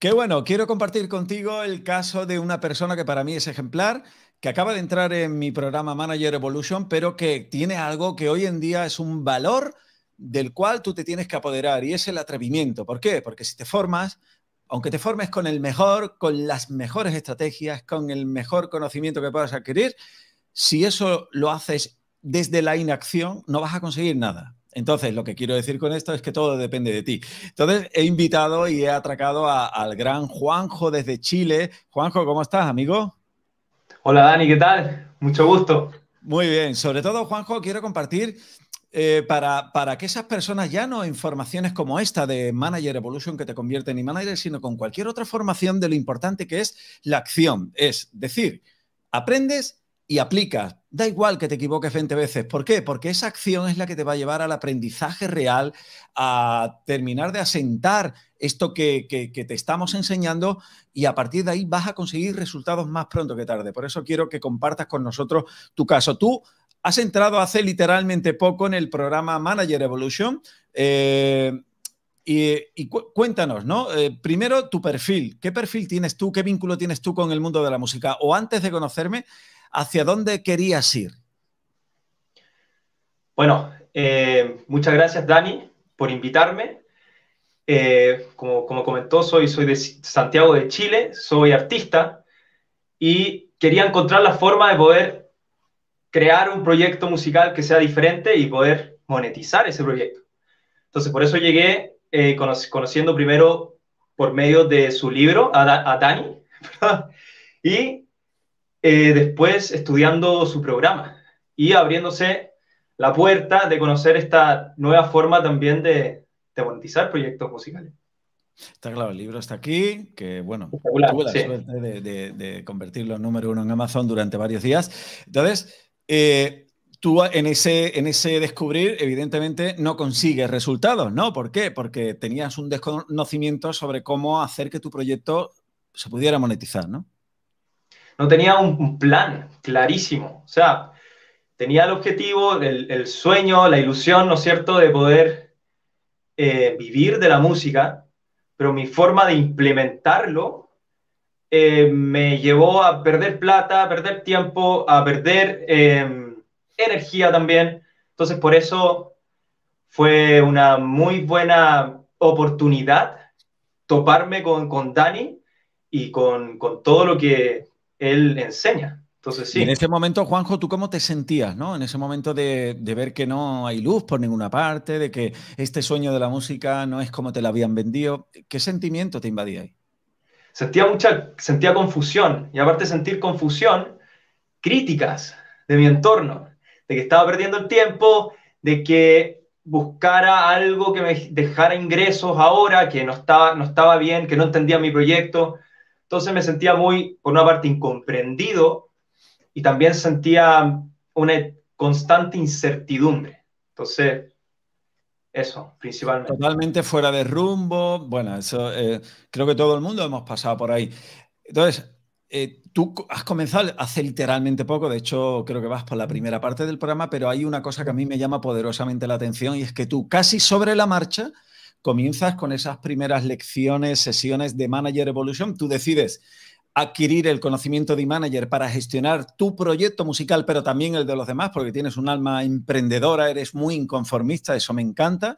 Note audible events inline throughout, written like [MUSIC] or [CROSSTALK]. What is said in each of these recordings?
Qué bueno, quiero compartir contigo el caso de una persona que para mí es ejemplar, que acaba de entrar en mi programa Manager Evolution, pero que tiene algo que hoy en día es un valor del cual tú te tienes que apoderar y es el atrevimiento. ¿Por qué? Porque si te formas, aunque te formes con el mejor, con las mejores estrategias, con el mejor conocimiento que puedas adquirir, si eso lo haces desde la inacción, no vas a conseguir nada. Entonces, lo que quiero decir con esto es que todo depende de ti. Entonces, he invitado y he atracado al gran Juanjo desde Chile. Juanjo, ¿cómo estás, amigo? Hola, Dani, ¿qué tal? Mucho gusto. Muy bien. Sobre todo, Juanjo, quiero compartir eh, para, para, que esas personas ya no informaciones como esta de Manager Evolution que te convierten en manager, sino con cualquier otra formación de lo importante que es la acción. Es decir, aprendes y aplica. Da igual que te equivoques 20 veces. ¿Por qué? Porque esa acción es la que te va a llevar al aprendizaje real, a terminar de asentar esto que, te estamos enseñando y a partir de ahí vas a conseguir resultados más pronto que tarde. Por eso quiero que compartas con nosotros tu caso. Tú has entrado hace literalmente poco en el programa Manager Evolution. Eh, y, cuéntanos, ¿no? Eh, primero, tu perfil. ¿Qué perfil tienes tú? ¿Qué vínculo tienes tú con el mundo de la música? O antes de conocerme, ¿Hacia dónde querías ir? Bueno, eh, muchas gracias Dani por invitarme. Eh, como, comentó, soy, de Santiago de Chile, soy artista y quería encontrar la forma de poder crear un proyecto musical que sea diferente y poder monetizar ese proyecto. Entonces, por eso llegué eh, conociendo primero por medio de su libro a, a Dani [LAUGHS] y eh, después estudiando su programa y abriéndose la puerta de conocer esta nueva forma también de, monetizar proyectos musicales. Está claro, el libro está aquí, que bueno, tuve la suerte de, convertirlo en número uno en Amazon durante varios días. Entonces, eh, tú en ese, en ese descubrir, evidentemente, no consigues resultados, ¿no? ¿Por qué? Porque tenías un desconocimiento sobre cómo hacer que tu proyecto se pudiera monetizar, ¿no? no tenía un plan clarísimo. O sea, tenía el objetivo, el, sueño, la ilusión, ¿no es cierto?, de poder eh, vivir de la música, pero mi forma de implementarlo eh, me llevó a perder plata, a perder tiempo, a perder em, energía también. Entonces, por eso fue una muy buena oportunidad toparme con, con Dani y con todo lo que él enseña. Entonces, sí. en ese momento, Juanjo, ¿tú cómo te sentías, no? En ese momento de, ver que no hay luz por ninguna parte, de que este sueño de la música no es como te la habían vendido. ¿Qué sentimiento te invadía ahí? Sentía mucha, sentía confusión. Y aparte de sentir confusión, críticas de mi entorno, de que estaba perdiendo el tiempo, de que buscara algo que me dejara ingresos ahora, que no estaba, no estaba bien, que no entendía mi proyecto. Entonces me sentía muy, por una parte, incomprendido y también sentía una constante incertidumbre. Entonces, eso, principalmente. Totalmente fuera de rumbo. Bueno, eso eh, creo que todo el mundo hemos pasado por ahí. Entonces, eh, tú has comenzado hace literalmente poco, de hecho creo que vas por la primera parte del programa, pero hay una cosa que a mí me llama poderosamente la atención y es que tú casi sobre la marcha comienzas con esas primeras lecciones, sesiones de Manager Evolution, tú decides adquirir el conocimiento de manager para gestionar tu proyecto musical, pero también el de los demás, porque tienes un alma emprendedora, eres muy inconformista, eso me encanta.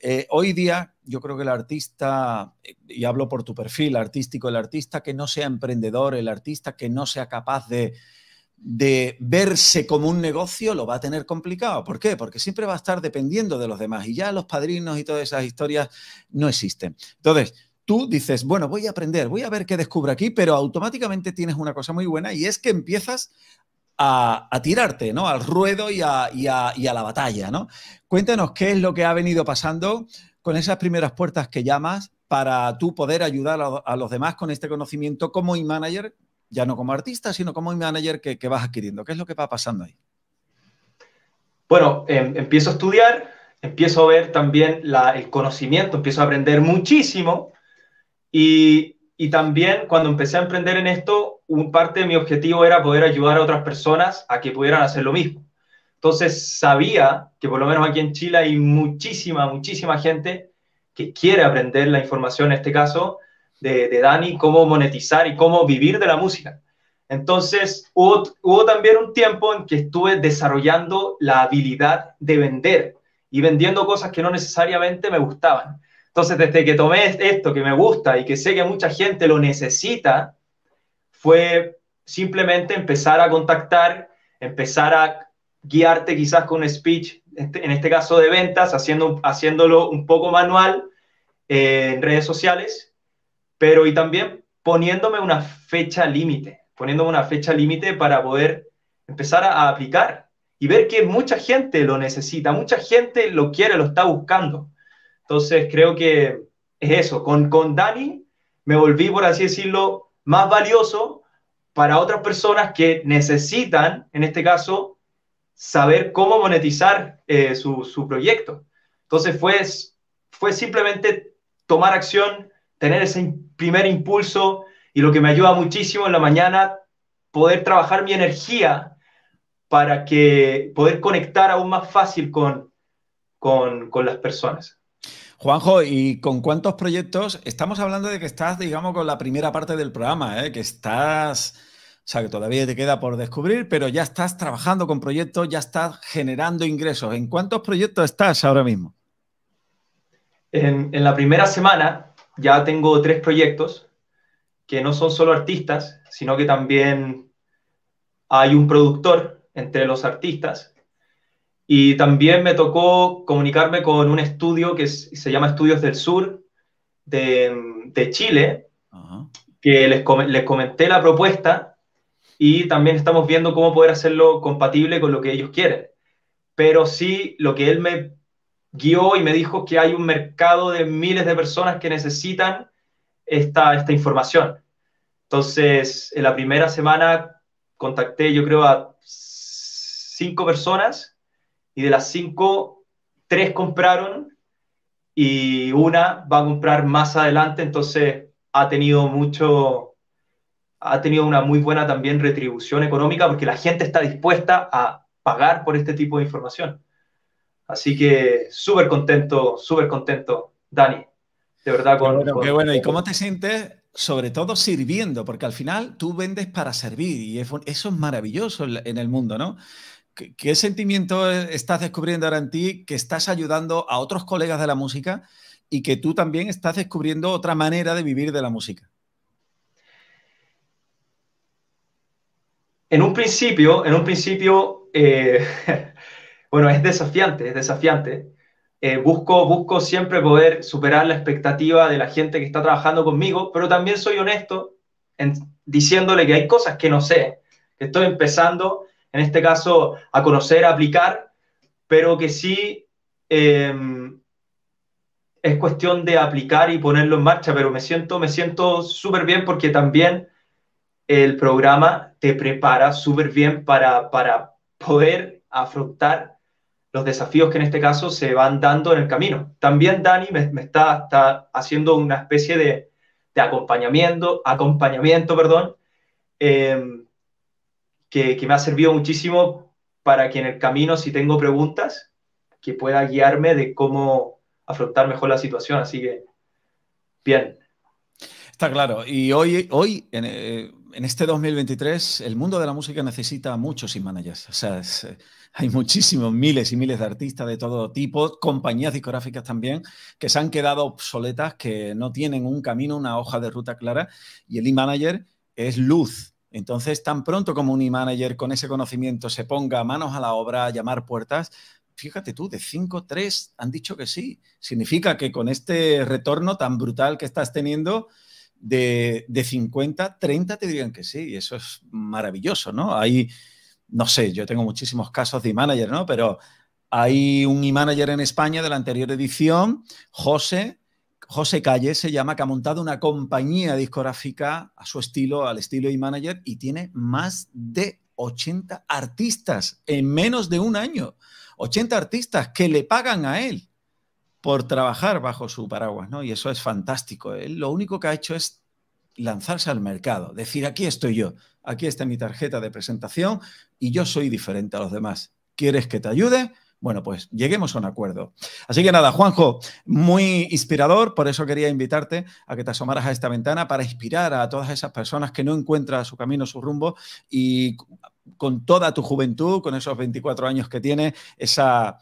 Eh, hoy día yo creo que el artista, y hablo por tu perfil artístico, el artista que no sea emprendedor, el artista que no sea capaz de de verse como un negocio lo va a tener complicado. ¿Por qué? Porque siempre va a estar dependiendo de los demás y ya los padrinos y todas esas historias no existen. Entonces, tú dices, bueno, voy a aprender, voy a ver qué descubro aquí, pero automáticamente tienes una cosa muy buena y es que empiezas a, tirarte, ¿no? Al ruedo y a, la batalla, ¿no? Cuéntanos qué es lo que ha venido pasando con esas primeras puertas que llamas para tú poder ayudar a, los demás con este conocimiento como e-manager ya no como artista, sino como un manager que, que vas adquiriendo? ¿Qué es lo que va pasando ahí? Bueno, em, empiezo a estudiar, empiezo a ver también la, el conocimiento, empiezo a aprender muchísimo y, y, también cuando empecé a emprender en esto, un parte de mi objetivo era poder ayudar a otras personas a que pudieran hacer lo mismo. Entonces sabía que por lo menos aquí en Chile hay muchísima, muchísima gente que quiere aprender la información en este caso de, Dani, cómo monetizar y cómo vivir de la música. Entonces, hubo, también un tiempo en que estuve desarrollando la habilidad de vender y vendiendo cosas que no necesariamente me gustaban. Entonces, desde que tomé esto que me gusta y que sé que mucha gente lo necesita, fue simplemente empezar a contactar, empezar a guiarte quizás con un speech, este, en este caso de ventas, haciendo, haciéndolo un poco manual eh, en redes sociales pero y también poniéndome una fecha límite, poniéndome una fecha límite para poder empezar a, aplicar y ver que mucha gente lo necesita, mucha gente lo quiere, lo está buscando. Entonces creo que es eso, con, con Dani me volví, por así decirlo, más valioso para otras personas que necesitan, en este caso, saber cómo monetizar eh, su, proyecto. Entonces fue, fue simplemente tomar acción, tener ese primer impulso y lo que me ayuda muchísimo en la mañana, poder trabajar mi energía para que poder conectar aún más fácil con, con, las personas. Juanjo, ¿y con cuántos proyectos? Estamos hablando de que estás, digamos, con la primera parte del programa, ¿eh? que estás, o sea, que todavía te queda por descubrir, pero ya estás trabajando con proyectos, ya estás generando ingresos. ¿En cuántos proyectos estás ahora mismo? En, en la primera semana ya tengo tres proyectos que no son solo artistas, sino que también hay un productor entre los artistas. Y también me tocó comunicarme con un estudio que se llama Estudios del Sur de, Chile, que les, les comenté la propuesta y también estamos viendo cómo poder hacerlo compatible con lo que ellos quieren. Pero sí, lo que él me guió y me dijo que hay un mercado de miles de personas que necesitan esta, esta información. Entonces, en la primera semana contacté, yo creo, a cinco personas y de las cinco, tres compraron y una va a comprar más adelante. Entonces, ha tenido mucho, ha tenido una muy buena también retribución económica porque la gente está dispuesta a pagar por este tipo de información. Así que súper contento, súper contento, Dani. De verdad, con, bueno, Qué bueno. ¿Y cómo te sientes? Sobre todo sirviendo, porque al final tú vendes para servir y eso es maravilloso en el mundo, ¿no? ¿Qué, sentimiento e, estás descubriendo ahora en ti que estás ayudando a otros colegas de la música y que tú también estás descubriendo otra manera de vivir de la música? En un principio, en un principio, eh, [LAUGHS] Bueno, es desafiante, es desafiante. Eh, busco, busco siempre poder superar la expectativa de la gente que está trabajando conmigo, pero también soy honesto en diciéndole que hay cosas que no sé, que estoy empezando, en este caso, a conocer, a aplicar, pero que sí em, es cuestión de aplicar y ponerlo en marcha, pero me siento me siento súper bien porque también el programa te prepara súper bien para, para poder afrontar los desafíos que en este caso se van dando en el camino. También Dani me, está, haciendo una especie de, acompañamiento, acompañamiento perdón, em, que, que, me ha servido muchísimo para que en el camino, si tengo preguntas, que pueda guiarme de cómo afrontar mejor la situación. Así que, bien, Está claro. Y hoy, hoy en, eh, este 2023, el mundo de la música necesita muchos managers. O sea, eh, hay muchísimos, miles y miles de artistas de todo tipo, compañías discográficas también, que se han quedado obsoletas, que no tienen un camino, una hoja de ruta clara. Y el e-manager es luz, entonces, tan pronto como un e-manager con ese conocimiento se ponga manos a la obra, a llamar puertas, fíjate tú, de 5, 3 han dicho que sí. Significa que con este retorno tan brutal que estás teniendo, de, 50, 30 te dirían que sí, y eso es maravilloso, ¿no? Hay, no sé, yo tengo muchísimos casos de e-manager, ¿no? Pero hay un e-manager en España de la anterior edición, José, José Calle se llama, que ha montado una compañía discográfica a su estilo, al estilo e-manager, y tiene más de 80 artistas en menos de un año. 80 artistas que le pagan a él por trabajar bajo su paraguas, ¿no? Y eso es fantástico. lo único que ha hecho es lanzarse al mercado, decir, aquí estoy yo, aquí está mi tarjeta de presentación y yo soy diferente a los demás. ¿Quieres que te ayude? Bueno, pues lleguemos a un acuerdo. Así que nada, Juanjo, muy inspirador, por eso quería invitarte a que te asomaras a esta ventana para inspirar a todas esas personas que no encuentran su camino, su rumbo y con toda tu juventud, con esos 24 años que tienes, esa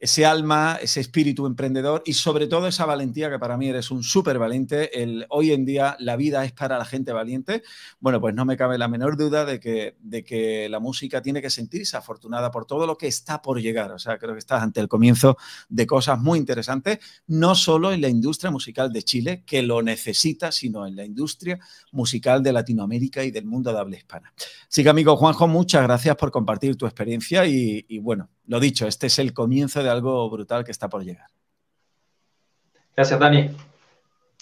ese alma, ese espíritu emprendedor y sobre todo esa valentía que para mí eres un súper valiente. El, hoy en día la vida es para la gente valiente. Bueno, pues no me cabe la menor duda de que, de que la música tiene que sentirse afortunada por todo lo que está por llegar. O sea, creo que estás ante el comienzo de cosas muy interesantes, no solo en la industria musical de Chile, que lo necesita, sino en la industria musical de Latinoamérica y del mundo de habla hispana. Así que, amigo Juanjo, muchas gracias por compartir tu experiencia y bueno, lo dicho, este es el comienzo de algo brutal que está por llegar. Gracias, Dani.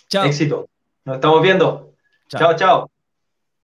Chao. Éxito. Nos estamos viendo. Chao, chao. chao.